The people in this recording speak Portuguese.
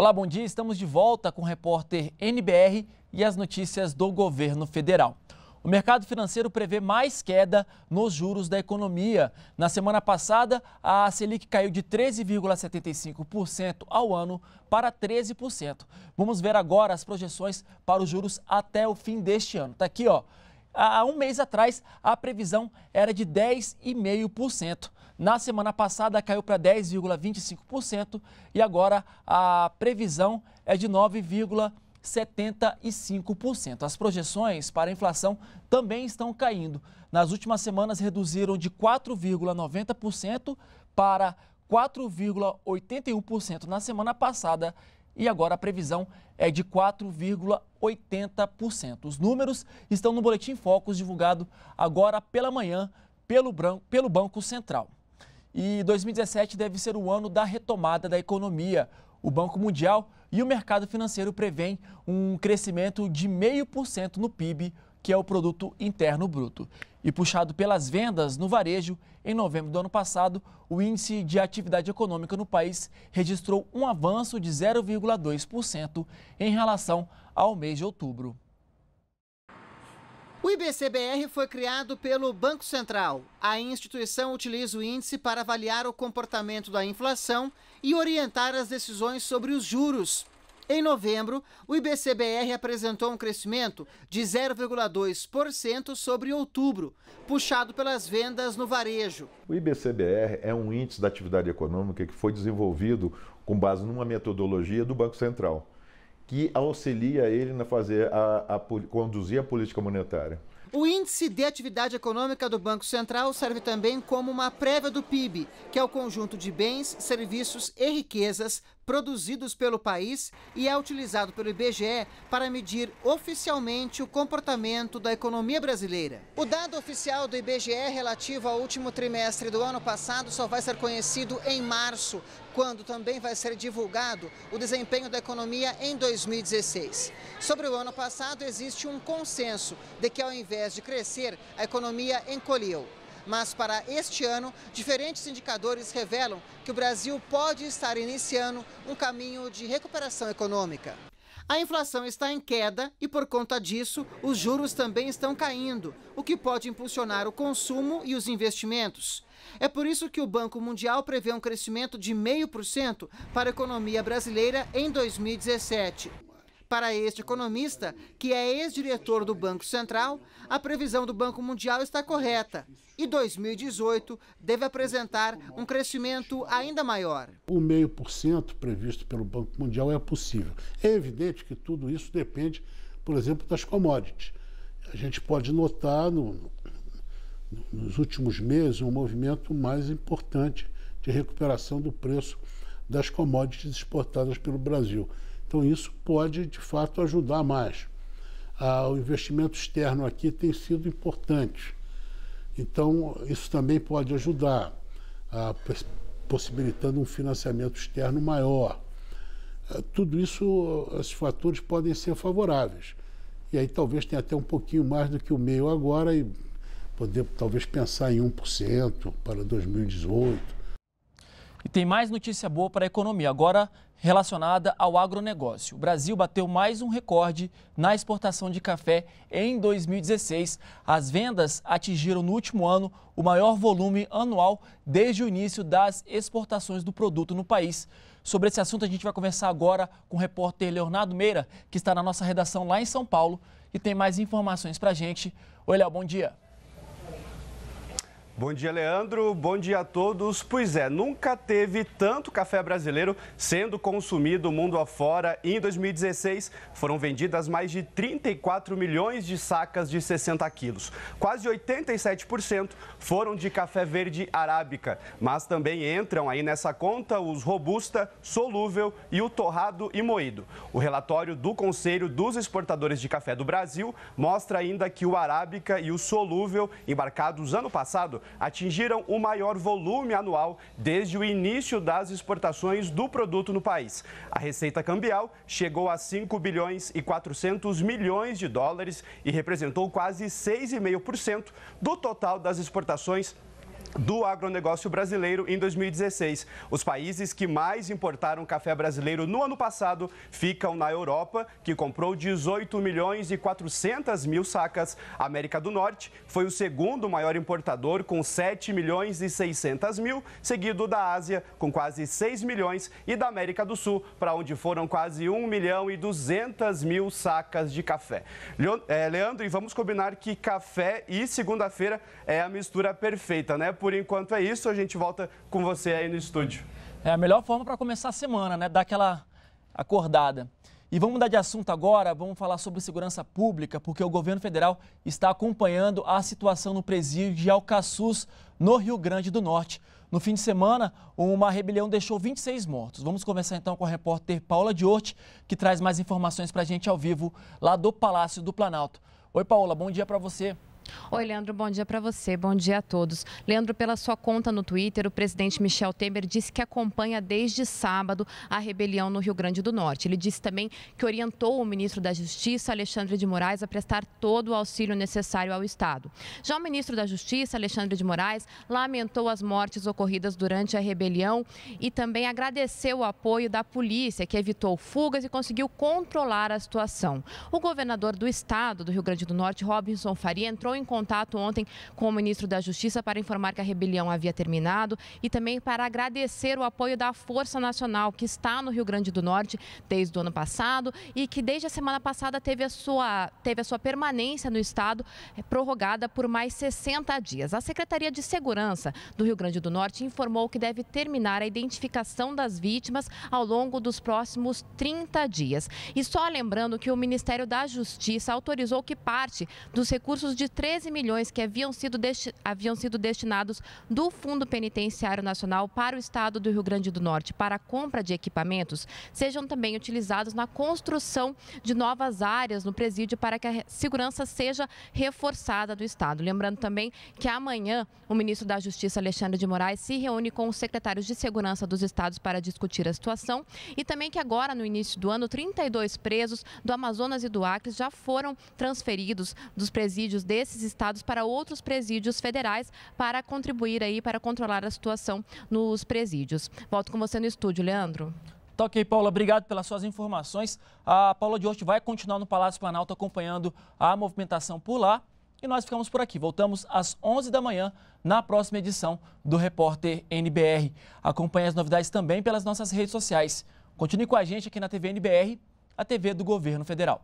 Olá, bom dia. Estamos de volta com o repórter NBR e as notícias do governo federal. O mercado financeiro prevê mais queda nos juros da economia. Na semana passada, a Selic caiu de 13,75% ao ano para 13%. Vamos ver agora as projeções para os juros até o fim deste ano. Está aqui, ó há um mês atrás, a previsão era de 10,5%. Na semana passada caiu para 10,25% e agora a previsão é de 9,75%. As projeções para a inflação também estão caindo. Nas últimas semanas reduziram de 4,90% para 4,81% na semana passada e agora a previsão é de 4,80%. Os números estão no Boletim Focus, divulgado agora pela manhã pelo, pelo Banco Central. E 2017 deve ser o ano da retomada da economia. O Banco Mundial e o mercado financeiro prevêem um crescimento de 0,5% no PIB que é o produto interno bruto. E puxado pelas vendas no varejo, em novembro do ano passado, o índice de atividade econômica no país registrou um avanço de 0,2% em relação ao mês de outubro. O IBCBR foi criado pelo Banco Central. A instituição utiliza o índice para avaliar o comportamento da inflação e orientar as decisões sobre os juros. Em novembro, o IBCBR apresentou um crescimento de 0,2% sobre outubro, puxado pelas vendas no varejo. O IBCBR é um índice da atividade econômica que foi desenvolvido com base numa metodologia do Banco Central, que auxilia ele na fazer a, a, a conduzir a política monetária. O Índice de Atividade Econômica do Banco Central serve também como uma prévia do PIB, que é o conjunto de bens, serviços e riquezas produzidos pelo país e é utilizado pelo IBGE para medir oficialmente o comportamento da economia brasileira. O dado oficial do IBGE relativo ao último trimestre do ano passado só vai ser conhecido em março, quando também vai ser divulgado o desempenho da economia em 2016. Sobre o ano passado, existe um consenso de que ao invés de crescer, a economia encolheu. Mas para este ano, diferentes indicadores revelam que o Brasil pode estar iniciando um caminho de recuperação econômica. A inflação está em queda e, por conta disso, os juros também estão caindo, o que pode impulsionar o consumo e os investimentos. É por isso que o Banco Mundial prevê um crescimento de 0,5% para a economia brasileira em 2017. Para este economista, que é ex-diretor do Banco Central, a previsão do Banco Mundial está correta e 2018 deve apresentar um crescimento ainda maior. O meio por cento previsto pelo Banco Mundial é possível. É evidente que tudo isso depende, por exemplo, das commodities. A gente pode notar no, nos últimos meses um movimento mais importante de recuperação do preço das commodities exportadas pelo Brasil. Então, isso pode, de fato, ajudar mais. Ah, o investimento externo aqui tem sido importante. Então, isso também pode ajudar, ah, possibilitando um financiamento externo maior. Ah, tudo isso, esses fatores podem ser favoráveis. E aí talvez tenha até um pouquinho mais do que o meio agora e poder talvez pensar em 1% para 2018 e tem mais notícia boa para a economia, agora relacionada ao agronegócio. O Brasil bateu mais um recorde na exportação de café em 2016. As vendas atingiram no último ano o maior volume anual desde o início das exportações do produto no país. Sobre esse assunto, a gente vai conversar agora com o repórter Leonardo Meira, que está na nossa redação lá em São Paulo e tem mais informações para a gente. Oi, Léo, bom dia. Bom dia, Leandro. Bom dia a todos. Pois é, nunca teve tanto café brasileiro sendo consumido mundo afora. Em 2016, foram vendidas mais de 34 milhões de sacas de 60 quilos. Quase 87% foram de café verde arábica, mas também entram aí nessa conta os robusta, solúvel e o torrado e moído. O relatório do Conselho dos Exportadores de Café do Brasil mostra ainda que o arábica e o solúvel, embarcados ano passado, atingiram o maior volume anual desde o início das exportações do produto no país. A receita cambial chegou a 5 bilhões e 400 milhões de dólares e representou quase 6,5% do total das exportações do agronegócio brasileiro em 2016. Os países que mais importaram café brasileiro no ano passado ficam na Europa, que comprou 18 milhões e 400 mil sacas. A América do Norte foi o segundo maior importador, com 7 milhões e 600 mil, seguido da Ásia, com quase 6 milhões, e da América do Sul, para onde foram quase 1 milhão e 200 mil sacas de café. Eh, Leandro, e vamos combinar que café e segunda-feira é a mistura perfeita, né? por enquanto é isso. A gente volta com você aí no estúdio. É a melhor forma para começar a semana, né? Dar aquela acordada. E vamos mudar de assunto agora, vamos falar sobre segurança pública, porque o governo federal está acompanhando a situação no presídio de Alcaçuz, no Rio Grande do Norte. No fim de semana, uma rebelião deixou 26 mortos. Vamos conversar então com a repórter Paula Diort, que traz mais informações para a gente ao vivo lá do Palácio do Planalto. Oi, Paula, bom dia para você. Oi, Leandro, bom dia para você, bom dia a todos. Leandro, pela sua conta no Twitter, o presidente Michel Temer disse que acompanha desde sábado a rebelião no Rio Grande do Norte. Ele disse também que orientou o ministro da Justiça, Alexandre de Moraes, a prestar todo o auxílio necessário ao Estado. Já o ministro da Justiça, Alexandre de Moraes, lamentou as mortes ocorridas durante a rebelião e também agradeceu o apoio da polícia, que evitou fugas e conseguiu controlar a situação. O governador do Estado do Rio Grande do Norte, Robinson Faria, entrou em em contato ontem com o ministro da Justiça para informar que a rebelião havia terminado e também para agradecer o apoio da Força Nacional, que está no Rio Grande do Norte desde o ano passado e que desde a semana passada teve a sua, teve a sua permanência no Estado eh, prorrogada por mais 60 dias. A Secretaria de Segurança do Rio Grande do Norte informou que deve terminar a identificação das vítimas ao longo dos próximos 30 dias. E só lembrando que o Ministério da Justiça autorizou que parte dos recursos de três 13 milhões que haviam sido, desti haviam sido destinados do Fundo Penitenciário Nacional para o Estado do Rio Grande do Norte para a compra de equipamentos sejam também utilizados na construção de novas áreas no presídio para que a segurança seja reforçada do Estado. Lembrando também que amanhã o ministro da Justiça, Alexandre de Moraes, se reúne com os secretários de Segurança dos Estados para discutir a situação e também que agora, no início do ano, 32 presos do Amazonas e do Acre já foram transferidos dos presídios desse desses estados para outros presídios federais para contribuir aí para controlar a situação nos presídios. Volto com você no estúdio, Leandro. Tá ok, Paula, obrigado pelas suas informações. A Paula de hoje vai continuar no Palácio Planalto acompanhando a movimentação por lá. E nós ficamos por aqui. Voltamos às 11 da manhã na próxima edição do Repórter NBR. Acompanhe as novidades também pelas nossas redes sociais. Continue com a gente aqui na TV NBR, a TV do Governo Federal.